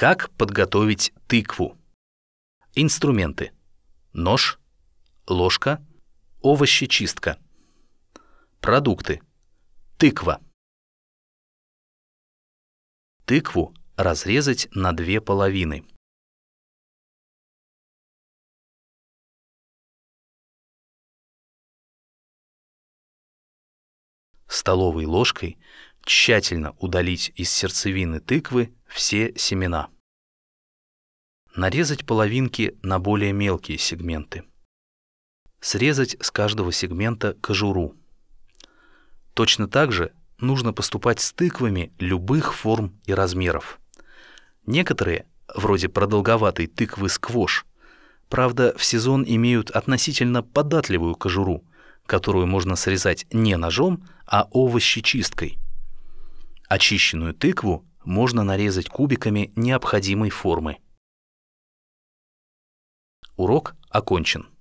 Как подготовить тыкву? Инструменты. Нож, ложка, овощечистка. Продукты. Тыква. Тыкву разрезать на две половины. Столовой ложкой тщательно удалить из сердцевины тыквы все семена. Нарезать половинки на более мелкие сегменты. Срезать с каждого сегмента кожуру. Точно так же нужно поступать с тыквами любых форм и размеров. Некоторые, вроде продолговатой тыквы сквош, правда, в сезон имеют относительно податливую кожуру, которую можно срезать не ножом, а овощечисткой. Очищенную тыкву можно нарезать кубиками необходимой формы. Урок окончен.